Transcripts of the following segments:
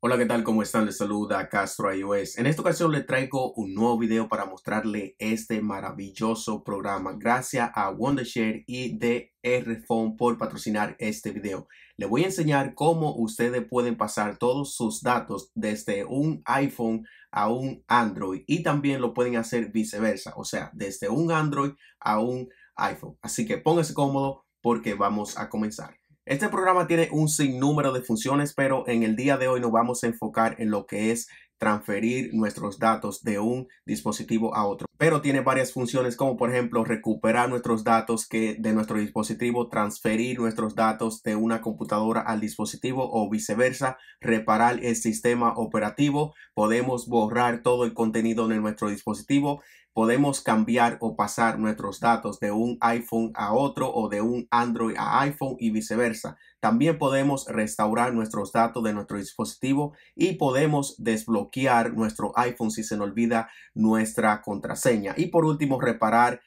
Hola, ¿qué tal? ¿Cómo están? Les saluda Castro iOS. En esta ocasión les traigo un nuevo video para mostrarles este maravilloso programa. Gracias a Wondershare y DR Phone por patrocinar este video. Les voy a enseñar cómo ustedes pueden pasar todos sus datos desde un iPhone a un Android y también lo pueden hacer viceversa, o sea, desde un Android a un iPhone. Así que pónganse cómodo porque vamos a comenzar. Este programa tiene un sinnúmero de funciones, pero en el día de hoy nos vamos a enfocar en lo que es transferir nuestros datos de un dispositivo a otro. Pero tiene varias funciones como por ejemplo recuperar nuestros datos que de nuestro dispositivo, transferir nuestros datos de una computadora al dispositivo o viceversa, reparar el sistema operativo, podemos borrar todo el contenido de nuestro dispositivo, podemos cambiar o pasar nuestros datos de un iPhone a otro o de un Android a iPhone y viceversa. También podemos restaurar nuestros datos de nuestro dispositivo y podemos desbloquear nuestro iPhone si se nos olvida nuestra contraseña. Y por último, reparar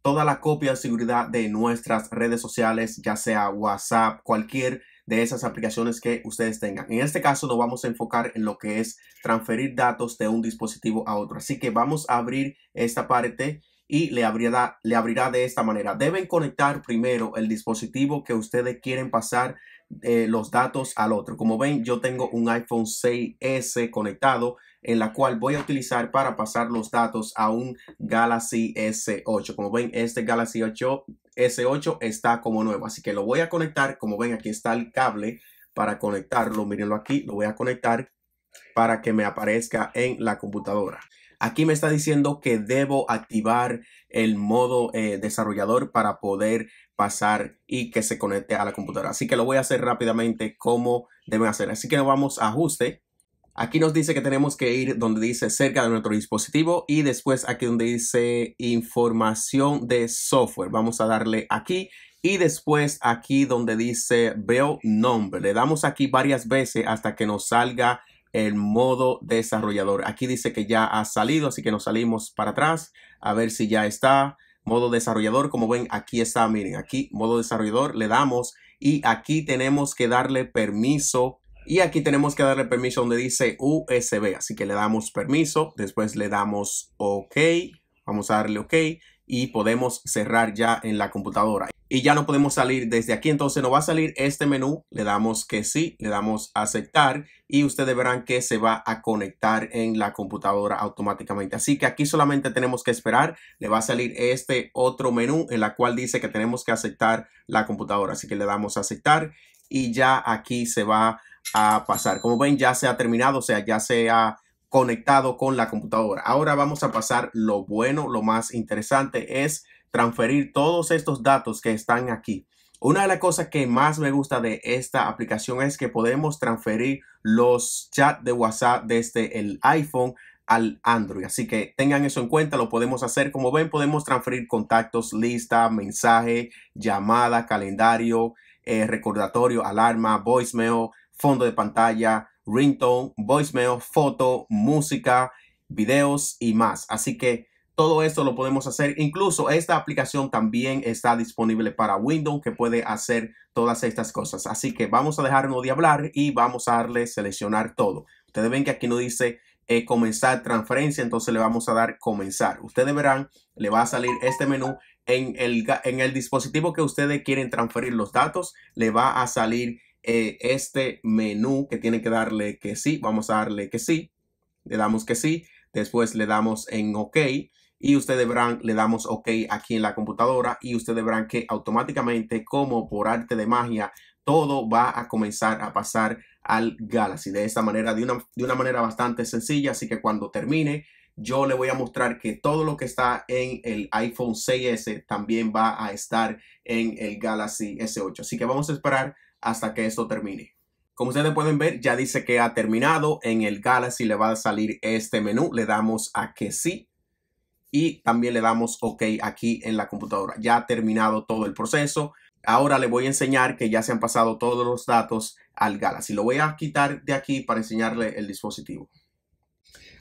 toda la copia de seguridad de nuestras redes sociales, ya sea WhatsApp, cualquier de esas aplicaciones que ustedes tengan. En este caso nos vamos a enfocar en lo que es transferir datos de un dispositivo a otro. Así que vamos a abrir esta parte y le abrirá, le abrirá de esta manera. Deben conectar primero el dispositivo que ustedes quieren pasar eh, los datos al otro. Como ven, yo tengo un iPhone 6S conectado en la cual voy a utilizar para pasar los datos a un Galaxy S8. Como ven, este Galaxy 8 S8 está como nuevo. Así que lo voy a conectar. Como ven, aquí está el cable para conectarlo. Mírenlo aquí. Lo voy a conectar para que me aparezca en la computadora. Aquí me está diciendo que debo activar el modo eh, desarrollador para poder pasar y que se conecte a la computadora. Así que lo voy a hacer rápidamente como deben hacer. Así que vamos a ajuste Aquí nos dice que tenemos que ir donde dice cerca de nuestro dispositivo y después aquí donde dice información de software. Vamos a darle aquí y después aquí donde dice veo nombre. Le damos aquí varias veces hasta que nos salga el modo desarrollador. Aquí dice que ya ha salido, así que nos salimos para atrás a ver si ya está. Modo desarrollador, como ven, aquí está, miren, aquí modo desarrollador, le damos y aquí tenemos que darle permiso y aquí tenemos que darle permiso donde dice USB, así que le damos permiso, después le damos OK, vamos a darle OK y podemos cerrar ya en la computadora. Y ya no podemos salir desde aquí, entonces nos va a salir este menú, le damos que sí, le damos aceptar y ustedes verán que se va a conectar en la computadora automáticamente. Así que aquí solamente tenemos que esperar, le va a salir este otro menú en la cual dice que tenemos que aceptar la computadora. Así que le damos aceptar y ya aquí se va a a pasar. Como ven, ya se ha terminado, o sea, ya se ha conectado con la computadora. Ahora vamos a pasar lo bueno, lo más interesante es transferir todos estos datos que están aquí. Una de las cosas que más me gusta de esta aplicación es que podemos transferir los chats de WhatsApp desde el iPhone al Android. Así que tengan eso en cuenta, lo podemos hacer. Como ven, podemos transferir contactos, lista, mensaje, llamada, calendario, eh, recordatorio, alarma, voicemail, fondo de pantalla, ringtone, voicemail, foto, música, videos y más. Así que todo esto lo podemos hacer. Incluso esta aplicación también está disponible para Windows que puede hacer todas estas cosas. Así que vamos a dejarnos de hablar y vamos a darle seleccionar todo. Ustedes ven que aquí no dice eh, comenzar transferencia, entonces le vamos a dar comenzar. Ustedes verán, le va a salir este menú. En el, en el dispositivo que ustedes quieren transferir los datos, le va a salir eh, este menú que tiene que darle que sí. Vamos a darle que sí. Le damos que sí. Después le damos en OK. Y ustedes verán, le damos OK aquí en la computadora y ustedes verán que automáticamente, como por arte de magia, todo va a comenzar a pasar al Galaxy. De esta manera, de una, de una manera bastante sencilla. Así que cuando termine, yo le voy a mostrar que todo lo que está en el iPhone 6S también va a estar en el Galaxy S8. Así que vamos a esperar hasta que esto termine. Como ustedes pueden ver, ya dice que ha terminado. En el Galaxy le va a salir este menú. Le damos a que sí. Y también le damos OK aquí en la computadora. Ya ha terminado todo el proceso. Ahora le voy a enseñar que ya se han pasado todos los datos al Galaxy. Lo voy a quitar de aquí para enseñarle el dispositivo.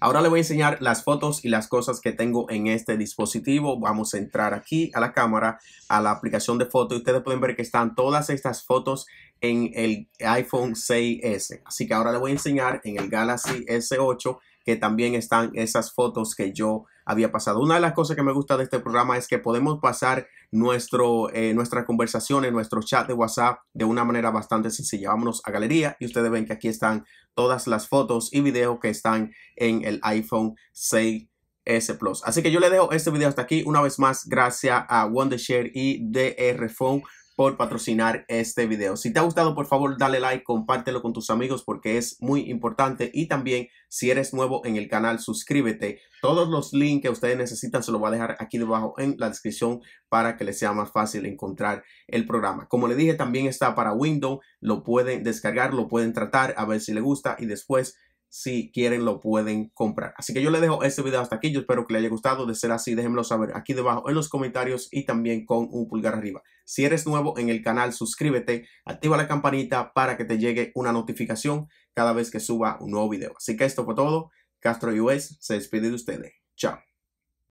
Ahora le voy a enseñar las fotos y las cosas que tengo en este dispositivo. Vamos a entrar aquí a la cámara, a la aplicación de fotos. Ustedes pueden ver que están todas estas fotos en el iPhone 6S. Así que ahora le voy a enseñar en el Galaxy S8 que también están esas fotos que yo había pasado. Una de las cosas que me gusta de este programa es que podemos pasar nuestro, eh, nuestras conversaciones, nuestro chat de WhatsApp de una manera bastante sencilla. Vámonos a galería y ustedes ven que aquí están todas las fotos y videos que están en el iPhone 6. S Plus. Así que yo le dejo este video hasta aquí. Una vez más, gracias a Wondershare y DR Phone por patrocinar este video. Si te ha gustado, por favor, dale like, compártelo con tus amigos porque es muy importante. Y también, si eres nuevo en el canal, suscríbete. Todos los links que ustedes necesitan se los va a dejar aquí debajo en la descripción para que les sea más fácil encontrar el programa. Como le dije, también está para Windows. Lo pueden descargar, lo pueden tratar, a ver si le gusta y después si quieren lo pueden comprar. Así que yo le dejo este video hasta aquí. Yo espero que les haya gustado. De ser así, déjenmelo saber aquí debajo en los comentarios y también con un pulgar arriba. Si eres nuevo en el canal, suscríbete, activa la campanita para que te llegue una notificación cada vez que suba un nuevo video. Así que esto fue todo. Castro US se despide de ustedes. Chao.